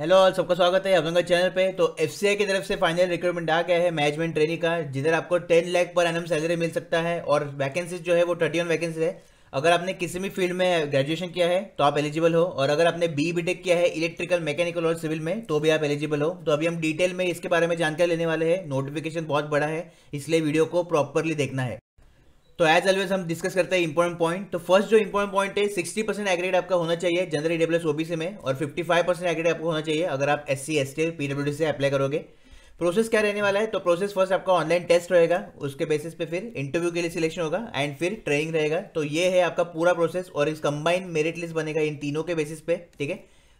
hello all सबका स्वागत है अपने चैनल पे तो एफ की तरफ से फाइनल रिक्रूटमेंट आ गया है मैनेजमेंट ट्रेनिंग का जिधर आपको ten lakh per annum salary मिल सकता है और वैकेंसीज जो है वो थर्टी वन वैकेंसी है अगर आपने किसी भी फील्ड में ग्रेजुएशन किया है तो आप एलिजिबल हो और अगर आपने बी बी टेक किया है इलेक्ट्रिकल मैकेनिकल और सिविल में तो भी आप एलिजिबल हो तो अभी हम डिटेल में इसके बारे में जानकारी लेने वाले हैं नोटिफिकेशन बहुत बड़ा है इसलिए वीडियो को प्रॉपरली देखना है तो एज ऑलवेज हम डिस्कस करते हैं इंपॉर्टेंट पॉइंट तो फर्स्ट जो इंपॉर्टेंट पॉइंट है सिक्सटी परसेंट एग्रेड आपका होना चाहिए जनरल ईडब्ल्यूएस ओबीसी में और फिफ्टी फाइव परसेंट एग्रेड आपको होना चाहिए अगर आप S C S T PW से अप्लाई करोगे प्रोसेस क्या रहने वाला है तो प्रोसेस फर्स्ट आपका ऑनलाइन टेस्ट रहेगा उसके बेसिस पे फिर इंटरव्यू के लिए सिलेक्शन होगा एंड फिर ट्रेनिंग रहेगा तो ये है आपका पूरा प्रोसेस और इस कंबाइंड मेरिट लिस्ट बनेगा इन तीनों के बेसिस पे ठीक है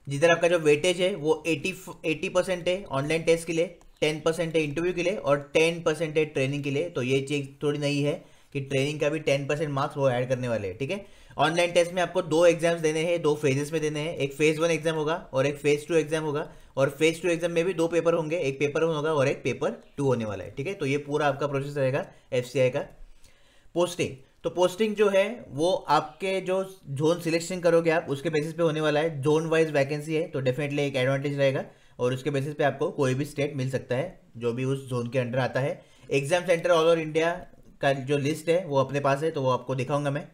जिधर आपका जो वेटेज है वो एटी एटी परसेंट है ऑनलाइन टेस्ट के लिए टेन परसेंट है इंटरव्यू के लिए और टेन परसेंट है ट्रेनिंग के लिए तो ये चीज़ थोड़ी नई है कि ट्रेनिंग का भी टेन परसेंट मार्क्स वो ऐड करने वाले हैं ठीक है ऑनलाइन टेस्ट में आपको दो एग्जाम्स देने हैं दो फेजेस में देने हैं एक फेज वन एग्जाम होगा और एक फेज टू एग्जाम होगा और फेज टू एग्जाम में भी दो पेपर होंगे एक पेपर वन होगा और एक पेपर टू होने वाला है ठीक है तो ये पूरा आपका प्रोसेस रहेगा एफ का पोस्टिंग तो पोस्टिंग जो है वो आपके जो जोन सिलेक्शन करोगे आप उसके बेसिस पे होने वाला है जोन वाइज वैकेंसी है तो डेफिनेटली एक एडवांटेज रहेगा और उसके बेसिस पे आपको कोई भी स्टेट मिल सकता है जो भी उस जोन के अंडर आता है exam centre all over India का जो लिस्ट है वो अपने पास है तो वो आपको दिखाऊंगा मैं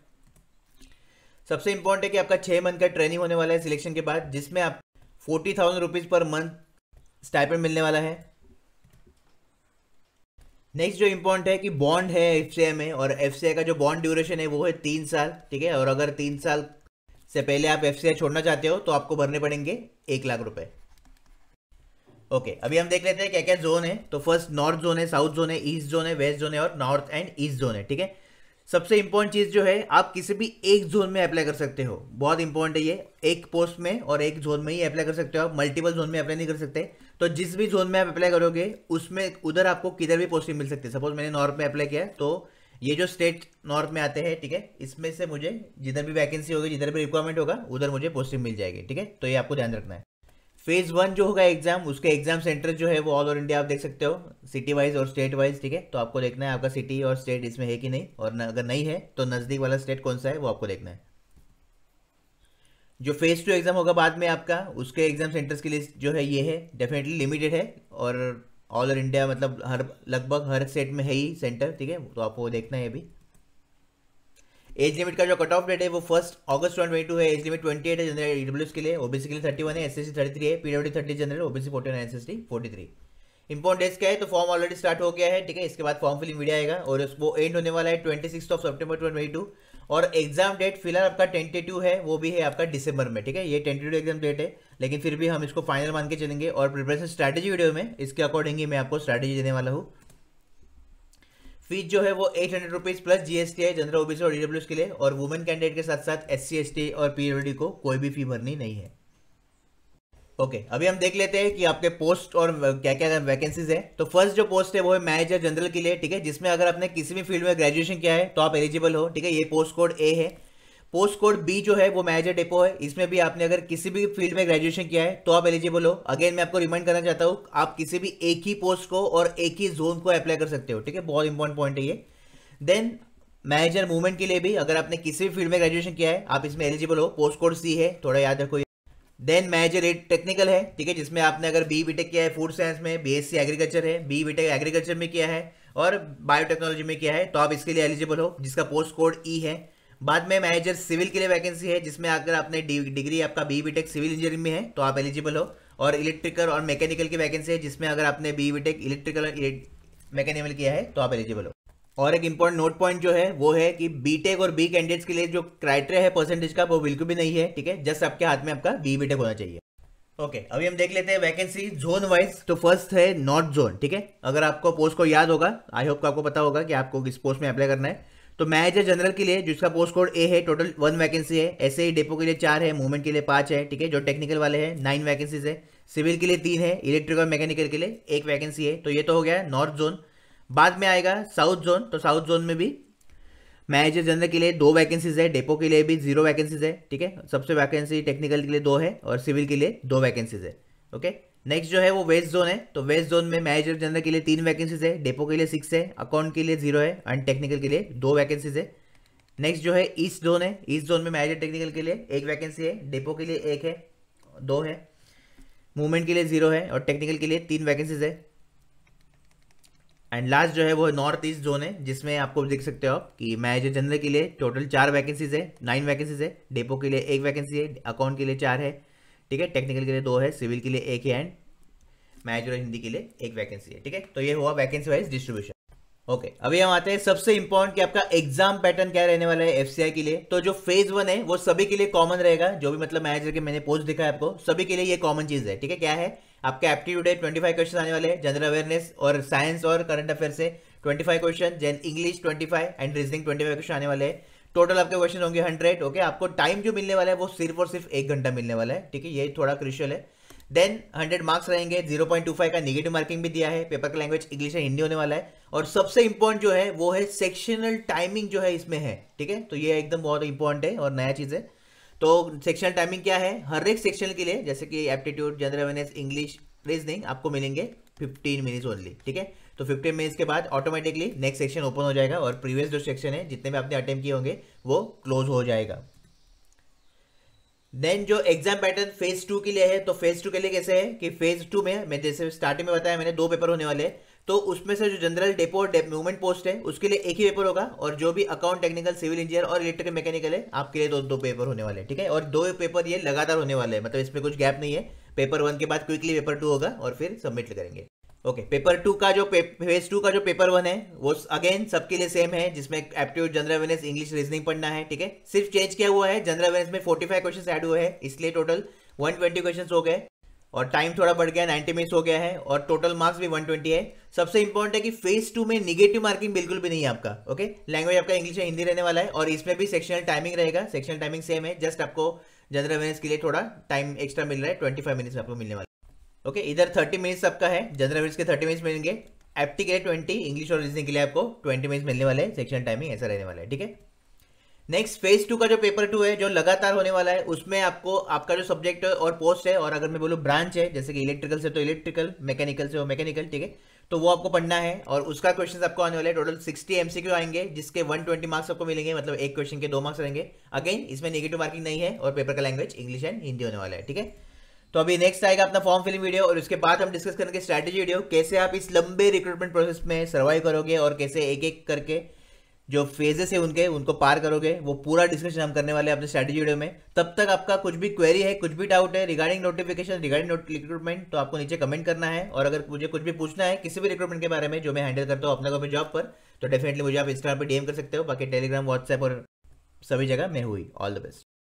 सबसे इम्पोर्टेंट है कि आपका छः मंथ का ट्रेनिंग होने वाला है सिलेक्शन के बाद जिसमें आप forty thousand rupees per month stipend मिलने वाला है नेक्स्ट जो इम्पोर्टेंट है कि बॉन्ड है एफ में और एफ का जो बॉन्ड ड्यूरेशन है वो है तीन साल ठीक है और अगर तीन साल से पहले आप एफ छोड़ना चाहते हो तो आपको भरने पड़ेंगे एक लाख रुपये ओके okay, अभी हम देख लेते हैं क्या क्या जोन है तो फर्स्ट नॉर्थ जोन है साउथ जोन है ईस्ट जोन है वेस्ट जोन है और नॉर्थ एंड ईस्ट जोन है ठीक है सबसे इंपॉर्टेंट चीज़ जो है आप किसी भी एक जोन में अप्लाई कर सकते हो बहुत इंपॉर्टेंट है ये एक पोस्ट में और एक जोन में ही अप्लाई कर सकते हो आप मल्टीपल जोन में अप्लाई नहीं कर सकते तो जिस भी जोन में आप अप्लाई करोगे उसमें उधर आपको किधर भी पोस्टिंग मिल सकती है सपोज मैंने नॉर्थ में अप्लाई किया तो ये जो स्टेट नॉर्थ में आते हैं ठीक है इसमें से मुझे जिधर भी वैकेंसी होगी जिधर भी रिक्वायरमेंट होगा उधर मुझे पोस्टिंग मिल जाएगी ठीक है तो ये आपको ध्यान रखना है फेज वन जो होगा एग्जाम उसके एग्जाम सेंटर जो है वो ऑल ओवर इंडिया आप देख सकते हो सिटी वाइज और स्टेट वाइज ठीक है तो आपको देखना है आपका सिटी और स्टेट इसमें है कि नहीं और न, अगर नहीं है तो नज़दीक वाला स्टेट कौन सा है वो आपको देखना है जो फेज टू एग्जाम होगा बाद में आपका उसके एग्जाम सेंटर्स की लिस्ट जो है ये है डेफिनेटली लिमिटेड है और ऑल ओवर इंडिया मतलब हर लगभग हर स्टेट में है ही सेंटर ठीक है तो आपको देखना है अभी एज लिमिट का जो कट ऑफ डेट है वो first August twenty twenty two है एज लिमिट ट्वेंटी एट है जनरल ईडब्ल्यूस के लिए ओबीसी के लिए थर्टी वन है S S C thirty three है PW thirty general OBC forty nine S S T forty three important dates क्या है तो फॉर्म ऑलरेडी स्टार्ट हो गया है ठीक है इसके बाद फॉर्म फिलिंग वीडियो आएगा और उसको एंड होने वाला है twenty six of September twenty two और एग्जाम डेट फिलहाल आपका टू है वो भी है आपका दिसंबर में ठीक है ये टू एग्जाम डेट है लेकिन फिर भी हम इसको फाइनल मान के चलेंगे और प्रिपरेशन स्ट्रैटेजी वीडियो में इसके अकॉर्डिंग ही मैं आपको स्ट्रैटेजी देने वाला हूँ फीस जो है वो eight hundred rupees plus GST है जनरल ओबीसी और डीडब्ल्यू के लिए और वुमेन कैंडिडेट के साथ साथ एस सी और पीडब्ल्यूडी e को कोई भी फी भरनी नहीं है ओके okay, अभी हम देख लेते हैं कि आपके पोस्ट और क्या क्या वैकेंसीज है तो फर्स्ट जो पोस्ट है वो है मैनेजर जनरल के लिए ठीक है जिसमें अगर आपने किसी भी फील्ड में ग्रेजुएशन किया है तो आप एलिजिबल हो ठीक है ये पोस्ट कोड ए है पोस्ट कोड बी जो है वो मैनेजर डेपो है इसमें भी आपने अगर किसी भी फील्ड में ग्रेजुएशन किया है तो आप एलिजिबल हो अगेन मैं आपको रिमाइंड करना चाहता हूँ आप किसी भी एक ही पोस्ट को और एक ही जोन को अप्लाई कर सकते हो ठीक है बहुत इंपॉर्टेंट पॉइंट है ये देन मैनेजर मूवमेंट के लिए भी अगर आपने किसी भी फील्ड में ग्रेजुएशन किया है आप इसमें एलिजिबल हो पोस्ट कोड सी है थोड़ा याद रखो देन मैनेजर एड टेक्निकल है ठीक है जिसमें आपने अगर बी बीटेक किया है फूड साइंस में बीएससी एग्रीकल्चर है बी बीटेक एग्रीकल्चर में किया है और बायोटेक्नोलॉजी में किया है तो आप इसके लिए एलिजिबल हो जिसका पोस्ट कोड ई है बाद में मैनेजर सिविल के लिए वैकेंसी e तो है जिसमें अगर आपने डिग्री आपका बी बीटेक सिविल इंजीनियरिंग में है तो आप एलिजिबल हो और इलेक्ट्रिकल और मैकेनिकल की वैकेंसी है जिसमें अगर आपने बी बीटेक इलेक्ट्रिकल और मैकेनिकल किया है तो आप एलिजिबल हो और एक इम्पोर्टेंट नोट पॉइंट जो है वो है कि बीटेक e और बी कैंडिडेट्स e के लिए जो क्राइटेरिया है परसेंटेज का वो बिल्कुल भी नहीं है ठीक है जस्ट आपके हाथ में आपका बी होना चाहिए ओके okay, अभी हम देख लेते हैं वैकेंसी जोन वाइज तो फर्स्ट है नॉर्थ जोन ठीक है अगर आपको पोस्ट को याद होगा आई होप आपको पता होगा कि आपको किस पोस्ट में अप्लाई करना है तो मैनेजर जनरल के लिए जिसका पोस्ट कोड ए है टोटल वन वैकेंसी है ऐसे ही डेपो के लिए चार है मूवमेंट के लिए पांच है ठीक है जो टेक्निकल वाले हैं नाइन वैकेंसीज है सिविल के लिए तीन है इलेक्ट्रिकल और मैकेनिकल के लिए एक वैकेंसी है तो ये तो हो गया नॉर्थ जोन बाद में आएगा साउथ जोन तो साउथ जोन में भी मैनेजर जनरल के लिए दो वैकेंसीज है डेपो के लिए भी जीरो वैकेंसीज है ठीक है सबसे वैकेंसी टेक्निकल के लिए दो है और सिविल के लिए दो वैकेंसीज है ओके नेक्स्ट जो है वो वेस्ट जोन है तो वेस्ट जोन में मैनेजर जनरल के लिए तीन वैकेंसीज है डेपो के लिए सिक्स है अकाउंट के लिए जीरो है एंड टेक्निकल के लिए दो वैकेंसीज है नेक्स्ट जो है ईस्ट जोन है ईस्ट जोन में मैनेजर टेक्निकल के लिए एक वैकेंसी है डेपो के लिए एक है दो है मूवमेंट के लिए जीरो है और टेक्निकल के लिए तीन वैकेंसीज है एंड लास्ट जो है वो नॉर्थ ईस्ट जोन है जिसमें आपको देख सकते हो आप कि मैनेजर जनरल के लिए टोटल चार वैकेंसीज है नाइन वैकेंसीज है डेपो के लिए एक वैकेंसी है अकाउंट के लिए चार है ठीक है टेक्निकल के लिए दो है सिविल के लिए एक है एंड मैनेजर और हिंदी के लिए एक वैकेंसी है ठीक है तो ये हुआ vacancy wise distribution okay okay, अभी हम आते हैं सबसे इंपॉर्टेंट कि आपका एग्जाम पैटर्न क्या रहने वाला है एफसीआई के लिए तो जो फेज वन है वो सभी के लिए कॉमन रहेगा जो भी मतलब मैनेजर के मैंने पोस्ट दिखा है आपको सभी के लिए ये कॉमन चीज है ठीक है क्या है आपका एप्टीट्यूड है ट्वेंटी फाइव क्वेश्चन आने वाले हैं जनरल अवेयरनेस और साइंस और करंट अफेयर से ट्वेंटी फाइव क्वेश्चन जैन English twenty five and reasoning twenty five question आने वाले हैं टोटल आपके क्वेश्चन होंगे हंड्रेड ओके आपको टाइम जो मिलने वाला है वो सिर्फ और सिर्फ एक घंटा मिलने वाला है ठीक है ये थोड़ा क्रिशियल है देन हंड्रेड मार्क्स रहेंगे जीरो पॉइंट टू फाइव का निगेटिव मार्किंग भी दिया है पेपर का लैंग्वेज इंग्लिश एंड हिंदी होने वाला है और सबसे इंपॉर्टेंट जो है वो है सेक्शनल टाइमिंग जो है इसमें है ठीक है तो ये एकदम बहुत इंपॉर्टेंट है और नया चीज़ है तो सेक्शनल टाइमिंग क्या है हर एक सेक्शन के लिए जैसे कि aptitude general awareness English reasoning आपको मिलेंगे फिफ्टीन मिनट्स ओनली ठीक है तो फिफ्टीन मिनट्स के बाद ऑटोमेटिकली नेक्स्ट सेक्शन ओपन हो जाएगा और प्रीवियस जो सेक्शन है जितने भी आपने अटेम्प्ट किए होंगे वो क्लोज हो जाएगा देन जो एग्जाम पैटर्न फेज टू के लिए है तो फेज टू के लिए कैसे है कि फेज टू में मैं जैसे स्टार्टिंग में बताया मैंने दो पेपर होने वाले तो उसमें से जो जनरल डेपो और मूवमेंट पोस्ट है उसके लिए एक ही पेपर होगा और जो भी अकाउंट टेक्निकल सिविल इंजीनियर और इलेक्ट्रिकल मैकेनिकल है आपके लिए दो दो पेपर होने वाले ठीक है और दो पेपर ये लगातार होने वाले हैं मतलब इसमें कुछ गैप नहीं है पेपर वन के बाद क्विकली पेपर टू होगा और फिर सबमिट करेंगे ओके पेपर टू का जो फेज टू का जो पेपर वन है वो अगेन सबके लिए सेम है जिसमें aptitude general awareness English reasoning पढ़ना है ठीक है सिर्फ चेंज किया हुआ है जनरल अवेयरनेस में 45 क्वेश्चन एड हुए हैं इसलिए टोटल 120 क्वेश्चन हो गए और टाइम थोड़ा बढ़ गया 90 मिनट्स हो गया है और टोटल मार्क्स भी 120 है सबसे इंपॉर्टेंट है कि फेज टू में निगेटिव मार्किंग बिल्कुल भी नहीं है आपका ओके लैंग्वेज आपका इंग्लिश या हिंदी रहने वाला है और इसमें भी सेक्शनल टाइमिंग रहेगा सेक्शनल टाइमिंग सेम है जस्ट आपको जनरल अवेयरनेस के लिए थोड़ा टाइम एक्स्ट्रा मिल रहा है ट्वेंटी फाइव मिनट्स आपको मिलने वाला है ओके इधर थर्टी मिनट्स सबका है जनरल मिनट्स के थर्टी मिनट्स मिलेंगे एप्टी के लिए ट्वेंटी इंग्लिश और रीजनिंग के लिए आपको ट्वेंटी मिनट्स मिलने वाले हैं सेक्शन टाइमिंग ऐसा रहने वाला है ठीक है नेक्स्ट फेज टू का जो पेपर टू है जो लगातार होने वाला है उसमें आपको आपका जो सब्जेक्ट और पोस्ट है और अगर मैं बोलूँ ब्रांच है जैसे कि इलेक्ट्रिकल से तो इलेक्ट्रिकल मैकेनिकल से हो मैकेनिकल ठीक है तो वो आपको पढ़ना है और उसका क्वेश्चन आपको आने वाले टोटल सिक्सटी एमसीक्यू आएंगे जिसके वन ट्वेंटी मार्क्स आपको मिलेंगे मतलब एक क्वेश्चन के दो मार्क्स रहेंगे अगेन इसमें नेगेटिव मार्किंग नहीं है और पेपर का लैंग्वेज इंग्लिश एंड हिंदी होने वाला है ठीक है तो अभी नेक्स्ट आएगा अपना फॉर्म फिलिंग वीडियो और उसके बाद हम डिस्कस करेंगे स्ट्रेटेजी वीडियो कैसे आप इस लंबे रिक्रूटमेंट प्रोसेस में सर्वाइव करोगे और कैसे एक एक करके जो फेजेस है उनके उनको पार करोगे वो पूरा डिस्कशन हम करने वाले हैं अपने स्ट्रैटेजी वीडियो में तब तक आपका कुछ भी क्वेरी है कुछ भी डाउट है रिगार्डिंग नोटिफिकेशन रिगार्डिंग रिक्रूटमेंट तो आपको नीचे कमेंट करना है और अगर मुझे कुछ भी पूछना है किसी भी रिक्रूटमेंट के बारे में जो मैं हैंडल करता हूँ अपना कभी जॉब पर तो डेफिनेटली मुझे आप इंस्टाग्राम पर डीएम कर सकते हो बाकी टेलीग्राम व्हाट्सएप और सभी जगह मैं हुई ऑल द बेस्ट